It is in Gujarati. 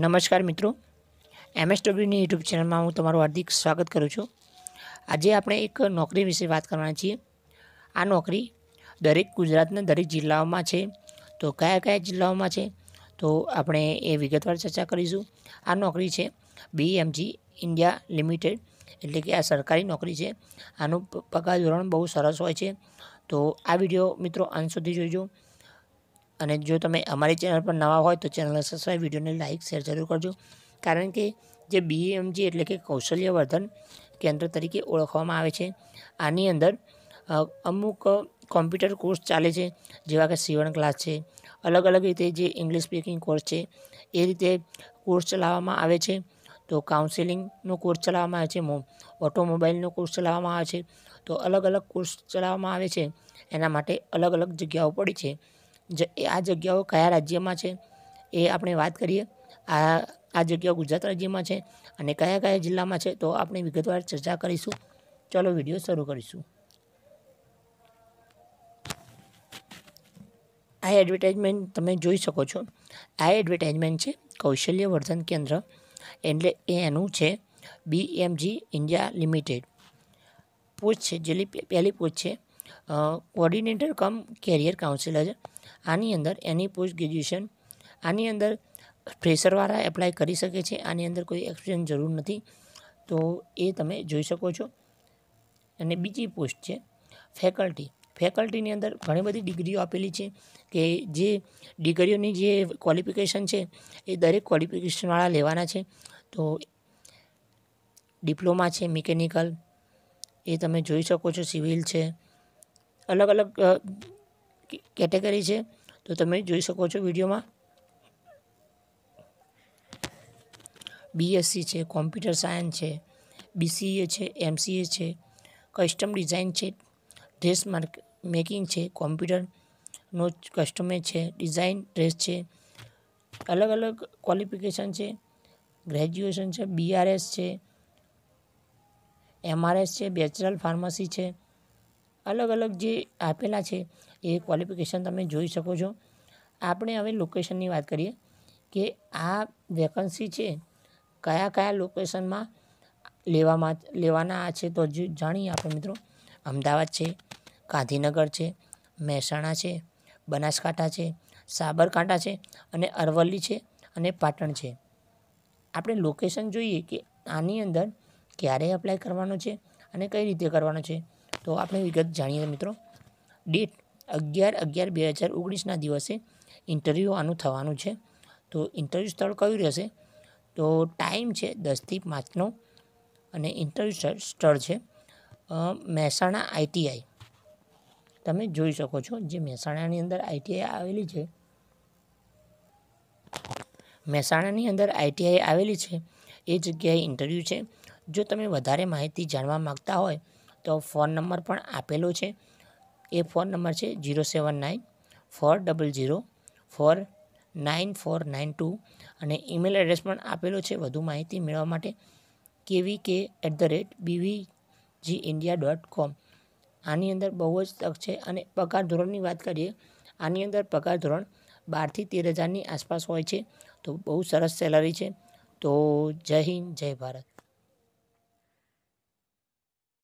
નમસ્કાર મિત્રો એમ એસ એમએસડબ્લ્યુની યુટ્યુબ ચેનલમાં હું તમારું હાર્દિક સ્વાગત કરું છું આજે આપણે એક નોકરી વિશે વાત કરવાના છીએ આ નોકરી દરેક ગુજરાતના દરેક જિલ્લાઓમાં છે તો કયા કયા જિલ્લાઓમાં છે તો આપણે એ વિગતવાર ચર્ચા કરીશું આ નોકરી છે બીએમજી ઇન્ડિયા લિમિટેડ એટલે કે આ સરકારી નોકરી છે આનું પગાર ધોરણ બહુ સરસ હોય છે તો આ વિડીયો મિત્રો અંત સુધી જોઈજો અને જો તમે અમારી ચેનલ પર નવા હોય તો ચેનલને સબસ્ક્રાઈબ વિડીયોને લાઇક શેર જરૂર કરજો કારણ કે જે બીએમજી એટલે કે કૌશલ્યવર્ધન કેન્દ્ર તરીકે ઓળખવામાં આવે છે આની અંદર અમુક કોમ્પ્યુટર કોર્સ ચાલે છે જેવા કે સીવણ ક્લાસ છે અલગ અલગ રીતે જે ઇંગ્લિશ સ્પીકિંગ કોર્સ છે એ રીતે કોર્સ ચલાવવામાં આવે છે તો કાઉન્સેલિંગનો કોર્સ ચલાવવામાં આવે છે ઓટોમોબાઈલનો કોર્સ ચલાવવામાં આવે છે તો અલગ અલગ કોર્સ ચલાવવામાં આવે છે એના માટે અલગ અલગ જગ્યાઓ પડી છે આ જગ્યાઓ કયા રાજ્યમાં છે એ આપણે વાત કરીએ આ આ જગ્યાઓ ગુજરાત રાજ્યમાં છે અને કયા કયા જિલ્લામાં છે તો આપણે વિગતવાર ચર્ચા કરીશું ચાલો વિડીયો શરૂ કરીશું આ એડવર્ટાઇઝમેન્ટ તમે જોઈ શકો છો આ એડવર્ટાઇઝમેન્ટ છે કૌશલ્ય વર્ધન કેન્દ્ર એટલે એ એનું છે બી બીએમજી ઇન્ડિયા લિમિટેડ પૂછ છે જેલી પહેલી પૂછ છે કોર્ડિનેટર કમ કેરિયર કાઉન્સિલર આની અંદર એની પોસ્ટ ગ્રેજ્યુએશન આની અંદર ફ્રેશરવાળા એપ્લાય કરી શકે છે આની અંદર કોઈ એક્સપિરિયન્સ જરૂર નથી તો એ તમે જોઈ શકો છો અને બીજી પોસ્ટ છે ફેકલ્ટી ફેકલ્ટીની અંદર ઘણી બધી ડિગ્રીઓ આપેલી છે કે જે ડિગ્રીઓની જે ક્વોલિફિકેશન છે એ દરેક ક્વોલિફિકેશનવાળા લેવાના છે તો ડિપ્લોમા છે મિકેનિકલ એ તમે જોઈ શકો છો સિવિલ છે અલગ અલગ કેટેગરી છે તો તમે જોઈ શકો છો વિડીયોમાં બીએસસી છે કોમ્પ્યુટર સાયન્સ છે બીસીએ છે એમસીએ છે કસ્ટમ ડિઝાઇન છે ડ્રેસ માર્ક મેકિંગ છે કોમ્પ્યુટરનો કસ્ટમે છે ડિઝાઇન ડ્રેસ છે અલગ અલગ ક્વોલિફિકેશન છે ગ્રેજ્યુએશન છે બીઆરએસ છે એમઆરએસ છે બેચરલ ફાર્મસી છે અલગ અલગ જે આપેલા છે એ ક્વોલિફિકેશન તમે જોઈ શકો છો આપણે હવે લોકેશનની વાત કરીએ કે આ વેકન્સી છે કયા કયા લોકેશનમાં લેવામાં લેવાના છે તો જાણીએ આપણે મિત્રો અમદાવાદ છે ગાંધીનગર છે મહેસાણા છે બનાસકાંઠા છે સાબરકાંઠા છે અને અરવલ્લી છે અને પાટણ છે આપણે લોકેશન જોઈએ કે આની અંદર ક્યારે એપ્લાય કરવાનો છે અને કઈ રીતે કરવાનો છે તો આપણે વિગત જાણીએ મિત્રો ડેટ અગિયાર અગિયાર બે હજાર ઓગણીસના દિવસે ઇન્ટરવ્યૂ આનું થવાનું છે તો ઇન્ટરવ્યૂ સ્થળ કયું રહેશે તો ટાઈમ છે દસથી પાંચનો અને ઇન્ટરવ્યૂ સ્થળ સ્થળ છે મહેસાણા આઈટીઆઈ તમે જોઈ શકો છો જે મહેસાણાની અંદર આઈટીઆઈ આવેલી છે મહેસાણાની અંદર આઈટીઆઈ આવેલી છે એ જગ્યાએ ઇન્ટરવ્યૂ છે જો તમે વધારે માહિતી જાણવા માગતા હોય તો ફોન નંબર પણ આપેલો છે એ ફોન નંબર છે zero seven nine four double zero four nine four nine two અને ઈમેલ એડ્રેસ પણ આપેલો છે વધુ માહિતી મેળવવા માટે કેવી કે at the rate BV G India dot com આની અંદર બહુ જ તક છે અને પગાર ધોરણની વાત કરીએ આની અંદર પગાર ધોરણ બારથી તેર હજારની આસપાસ હોય છે તો બહુ સરસ સેલરી છે તો જય હિન્દ જય ભારત